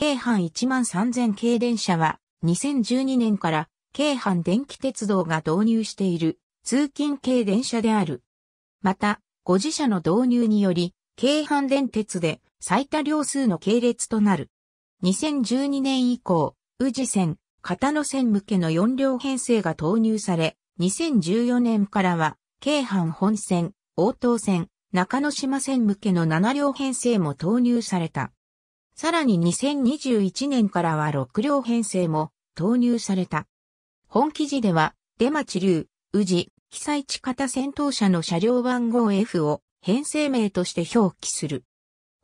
京阪1万3000系電車は、2012年から京阪電気鉄道が導入している通勤系電車である。また、ご自社の導入により、京阪電鉄で最多量数の系列となる。2012年以降、宇治線、片野線向けの4両編成が投入され、2014年からは、京阪本線、応答線、中野島線向けの7両編成も投入された。さらに2021年からは6両編成も投入された。本記事では、出町流、宇治、被災地型戦闘車の車両番号 F を編成名として表記する。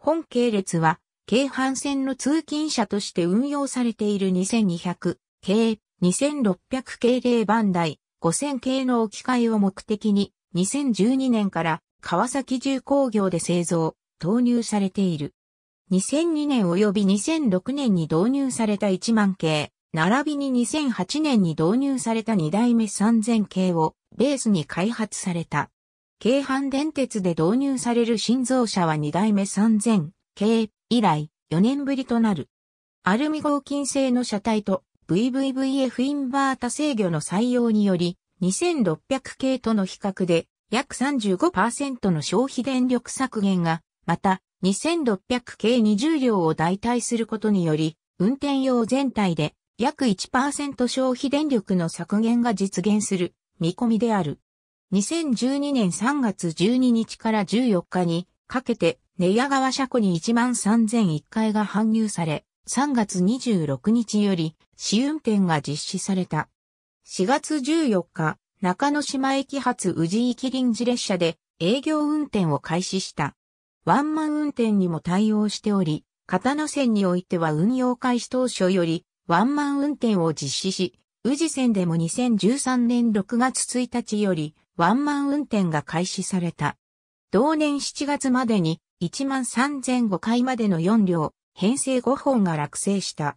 本系列は、京阪線の通勤車として運用されている2200系、2600系0番台、5000系の置き換えを目的に、2012年から川崎重工業で製造、投入されている。2002年及び2006年に導入された1万系、並びに2008年に導入された2代目3000系をベースに開発された。京阪電鉄で導入される新造車は2代目3000系以来4年ぶりとなる。アルミ合金製の車体と VVVF インバータ制御の採用により2600系との比較で約35%の消費電力削減がまた2600系20両を代替することにより、運転用全体で約1%消費電力の削減が実現する見込みである。2012年3月12日から14日にかけて寝屋川車庫に13001回が搬入され、3月26日より試運転が実施された。4月14日、中野島駅発宇治行き臨時列車で営業運転を開始した。ワンマン運転にも対応しており、片野線においては運用開始当初よりワンマン運転を実施し、宇治線でも2013年6月1日よりワンマン運転が開始された。同年7月までに13,005回までの4両、編成5本が落成した。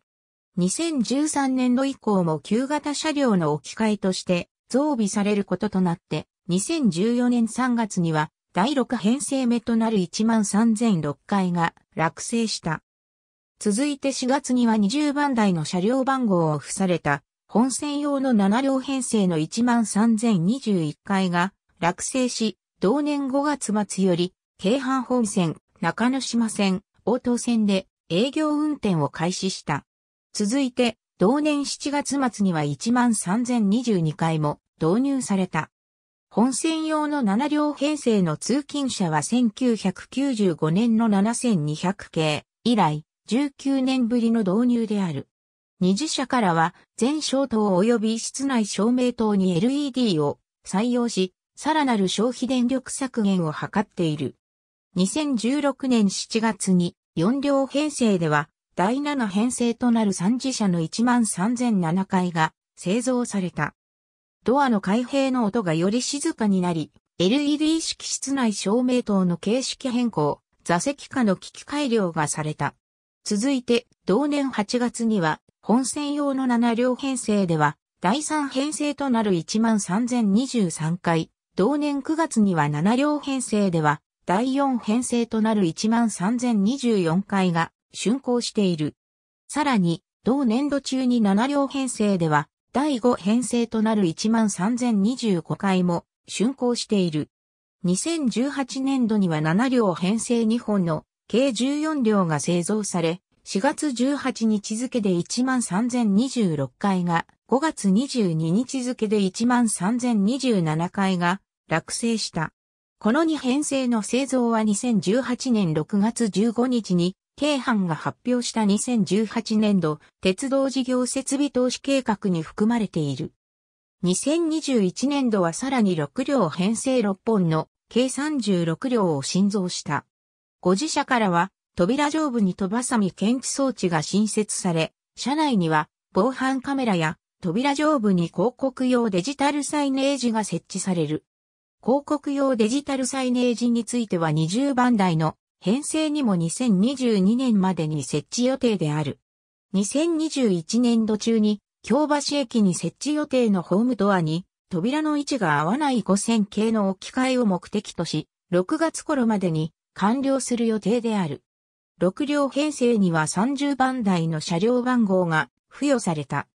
2013年度以降も旧型車両の置き換えとして増備されることとなって、2014年3月には第6編成目となる13006回が落成した。続いて4月には20番台の車両番号を付された本線用の7両編成の13021回が落成し、同年5月末より京阪本線、中野島線、応答線で営業運転を開始した。続いて同年7月末には13022回も導入された。本線用の7両編成の通勤車は1995年の7200系以来19年ぶりの導入である。二次車からは全消灯及び室内照明灯に LED を採用し、さらなる消費電力削減を図っている。2016年7月に4両編成では第7編成となる3次車の1万3007回が製造された。ドアの開閉の音がより静かになり、LED 式室内照明灯の形式変更、座席下の機器改良がされた。続いて、同年8月には、本線用の7両編成では、第3編成となる13023回、同年9月には7両編成では、第4編成となる13024回が竣工している。さらに、同年度中に7両編成では、第5編成となる13025回も竣工している。2018年度には7両編成2本の計14両が製造され、4月18日付で13026回が、5月22日付で13027回が落成した。この2編成の製造は2018年6月15日に京阪が発表した2018年度鉄道事業設備投資計画に含まれている。2021年度はさらに6両編成6本の計36両を新造した。ご自社からは扉上部に飛ばさみ検知装置が新設され、車内には防犯カメラや扉上部に広告用デジタルサイネージが設置される。広告用デジタルサイネージについては20番台の編成にも2022年までに設置予定である。2021年度中に、京橋駅に設置予定のホームドアに、扉の位置が合わない5000系の置き換えを目的とし、6月頃までに完了する予定である。6両編成には30番台の車両番号が付与された。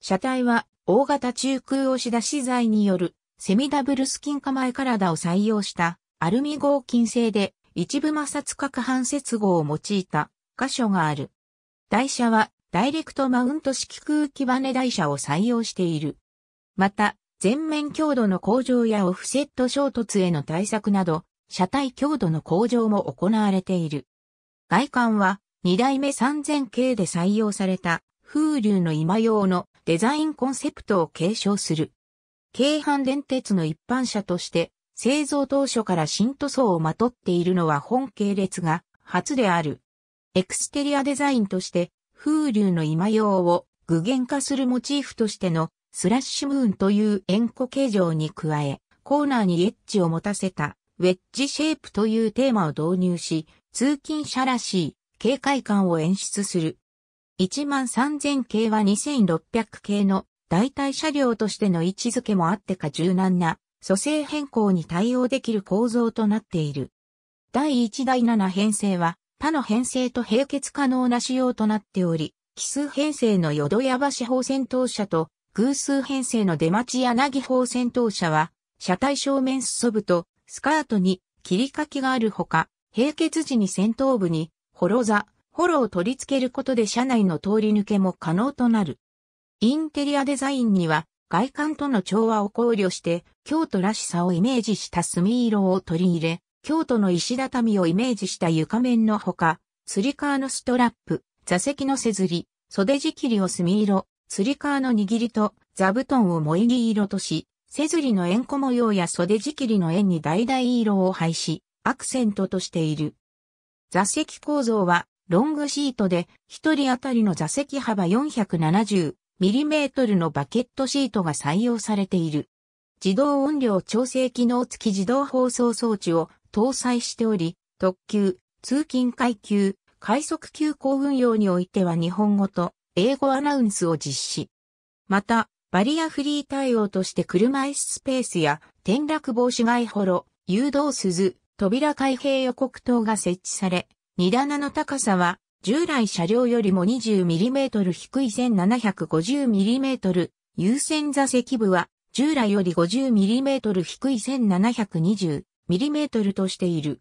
車体は大型中空押し出し材によるセミダブルスキン構え体を採用したアルミ合金製で一部摩擦角反接合を用いた箇所がある。台車はダイレクトマウント式空気バネ台車を採用している。また、全面強度の向上やオフセット衝突への対策など、車体強度の向上も行われている。外観は2代目 3000K で採用された風流の今用のデザインコンセプトを継承する。京阪電鉄の一般車として製造当初から新塗装をまとっているのは本系列が初である。エクステリアデザインとして風流の今用を具現化するモチーフとしてのスラッシュムーンという円弧形状に加え、コーナーにエッジを持たせたウェッジシェイプというテーマを導入し、通勤者らしい警戒感を演出する。13000系は2600系の代替車両としての位置づけもあってか柔軟な組成変更に対応できる構造となっている。第1第7編成は他の編成と並結可能な仕様となっており、奇数編成の淀屋橋砲戦闘車と偶数編成の出町柳砲戦闘車は、車体正面裾部とスカートに切り欠きがあるほか、並結時に先頭部に、ホロ座、ホロを取り付けることで車内の通り抜けも可能となる。インテリアデザインには、外観との調和を考慮して、京都らしさをイメージした墨色を取り入れ、京都の石畳をイメージした床面のほか、つり革のストラップ、座席のせずり、袖仕切りを墨色、すり革の握りと座布団を萌木色とし、せずりの円弧模様や袖仕切りの円に橙色を配し、アクセントとしている。座席構造はロングシートで、一人当たりの座席幅470、ミリメートルのバケットシートが採用されている。自動音量調整機能付き自動放送装置を搭載しており、特急、通勤階級、快速急行運用においては日本語と英語アナウンスを実施。また、バリアフリー対応として車椅子スペースや転落防止外ホロ、誘導鈴、扉開閉予告灯が設置され、荷棚の高さは従来車両よりも 20mm 低い 1750mm 優先座席部は従来より 50mm 低い 1720mm としている。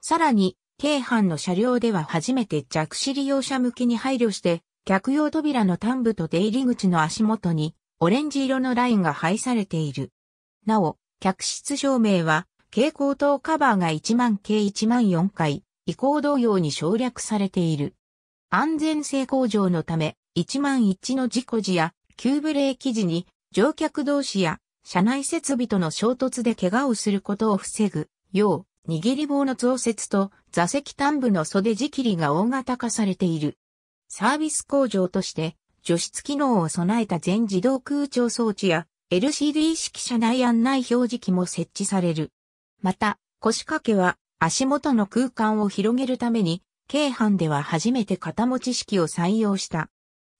さらに、京阪の車両では初めて弱視利用者向きに配慮して、客用扉の端部と出入り口の足元にオレンジ色のラインが配されている。なお、客室照明は蛍光灯カバーが1万計1万4回、以降同様に省略されている。安全性向上のため、1万一の事故時や急ブレーキ時に乗客同士や車内設備との衝突で怪我をすることを防ぐよう、握り棒の増設と座席端部の袖仕切りが大型化されている。サービス工場として、除湿機能を備えた全自動空調装置や LCD 式車内案内表示機も設置される。また、腰掛けは足元の空間を広げるために、京阪では初めて肩持ち式を採用した。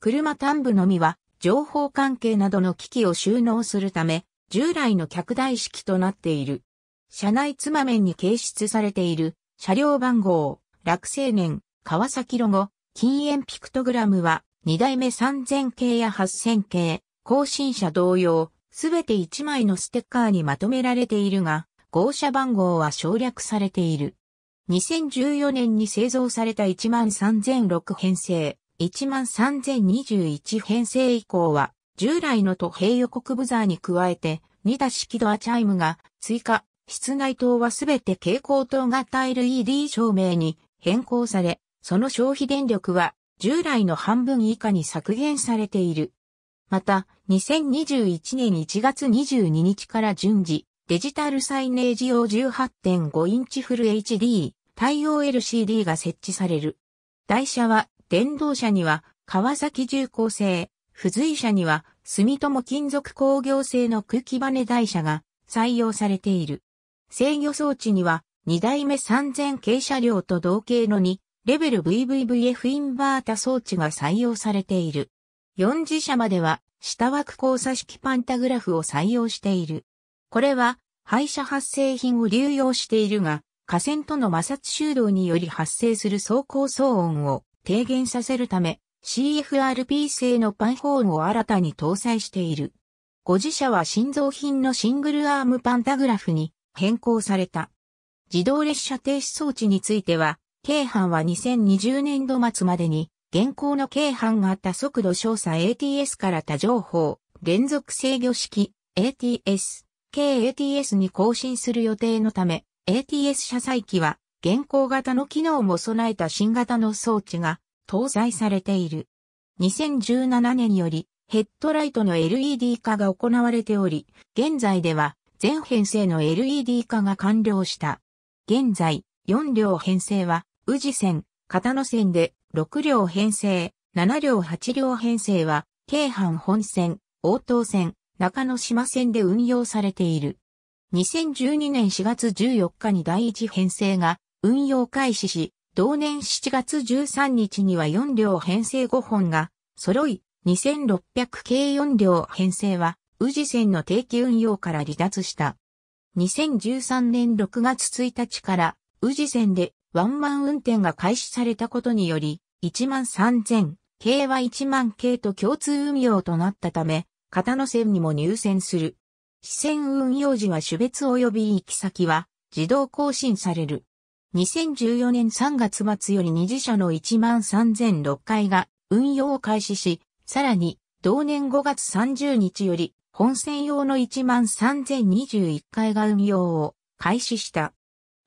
車端部のみは、情報関係などの機器を収納するため、従来の客台式となっている。車内つま面に掲出されている、車両番号、落成年、川崎ロゴ、禁煙ピクトグラムは、2代目3000系や8000系、更新車同様、すべて1枚のステッカーにまとめられているが、号車番号は省略されている。2014年に製造された13006編成、13021編成以降は、従来の都平予告ブザーに加えて、2打式ドアチャイムが追加、室内灯はすべて蛍光灯型 LED 照明に変更され、その消費電力は従来の半分以下に削減されている。また、2021年1月22日から順次、デジタルサイネージ用18.5インチフル HD 対応 LCD が設置される。台車は電動車には川崎重工製、付随車には住友金属工業製の空気バネ台車が採用されている。制御装置には2代目3000系車両と同型の2レベル VVVF インバータ装置が採用されている。4次車までは下枠交差式パンタグラフを採用している。これは廃車発生品を流用しているが、架線との摩擦修道により発生する走行騒音を低減させるため、CFRP 製のパンホーンを新たに搭載している。ご自社は新造品のシングルアームパンタグラフに変更された。自動列車停止装置については、京阪は2020年度末までに、現行の京阪があった速度調査 ATS から多情報、連続制御式 ATS、k ATS に更新する予定のため、ATS 車載機は、現行型の機能も備えた新型の装置が搭載されている。2017年より、ヘッドライトの LED 化が行われており、現在では全編成の LED 化が完了した。現在、4両編成は、宇治線、片野線で、6両編成、7両8両編成は、京阪本線、応答線、中野島線で運用されている。2012年4月14日に第1編成が運用開始し、同年7月13日には4両編成5本が揃い、2600系4両編成は宇治線の定期運用から離脱した。2013年6月1日から宇治線でワンマン運転が開始されたことにより、1万3000系は1万系と共通運用となったため、型の線にも入線する。支線運用時は種別及び行き先は自動更新される。2014年3月末より二次車の13006回が運用を開始し、さらに同年5月30日より本線用の13021回が運用を開始した。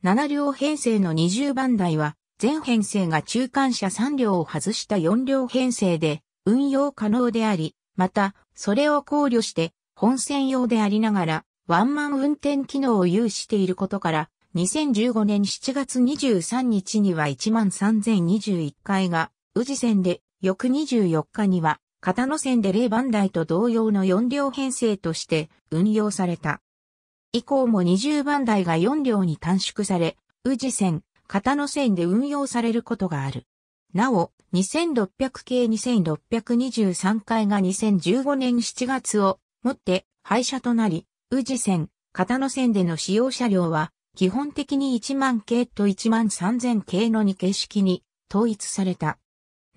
7両編成の20番台は全編成が中間車3両を外した4両編成で運用可能であり、また、それを考慮して、本線用でありながら、ワンマン運転機能を有していることから、2015年7月23日には13,021回が、宇治線で、翌24日には、片野線で0番台と同様の4両編成として運用された。以降も20番台が4両に短縮され、宇治線、片野線で運用されることがある。なお、2600系2623回が2015年7月をもって廃車となり、宇治線、片野線での使用車両は、基本的に1万系と1万3000系の2形式に統一された。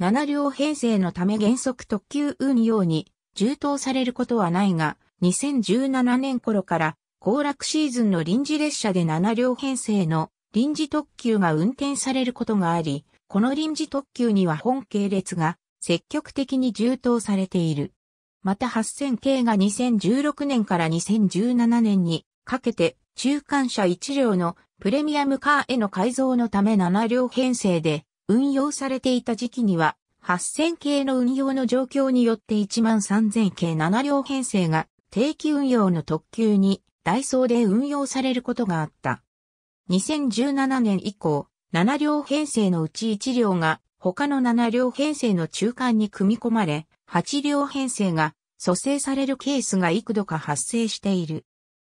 7両編成のため原則特急運用に充当されることはないが、2017年頃から行楽シーズンの臨時列車で7両編成の臨時特急が運転されることがあり、この臨時特急には本系列が積極的に充当されている。また8000系が2016年から2017年にかけて中間車1両のプレミアムカーへの改造のため7両編成で運用されていた時期には8000系の運用の状況によって13000系7両編成が定期運用の特急にダイソーで運用されることがあった。2017年以降、7両編成のうち1両が他の7両編成の中間に組み込まれ、8両編成が蘇生されるケースが幾度か発生している。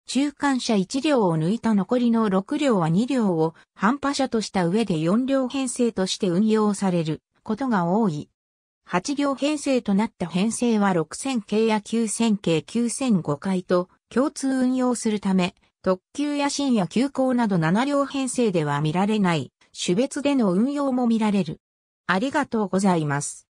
中間車1両を抜いた残りの6両は2両を半端車とした上で4両編成として運用されることが多い。8両編成となった編成は6000系や9000系9005回と共通運用するため、特急や深夜急行など7両編成では見られない種別での運用も見られる。ありがとうございます。